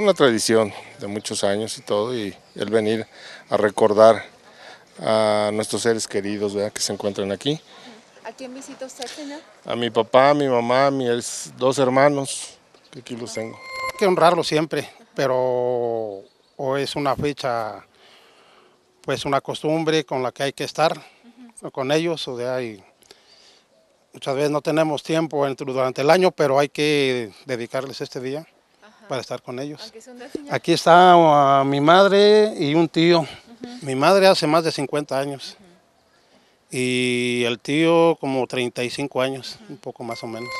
una tradición de muchos años y todo, y el venir a recordar a nuestros seres queridos que se encuentran aquí. ¿A quién visita usted, señor? A mi papá, a mi mamá, a mis dos hermanos, que aquí los tengo. Hay que honrarlo siempre, pero o es una fecha, pues una costumbre con la que hay que estar con ellos, o de ahí muchas veces no tenemos tiempo durante el año, pero hay que dedicarles este día para estar con ellos. Aquí está uh, mi madre y un tío. Mi madre hace más de 50 años y el tío como 35 años, un poco más o menos.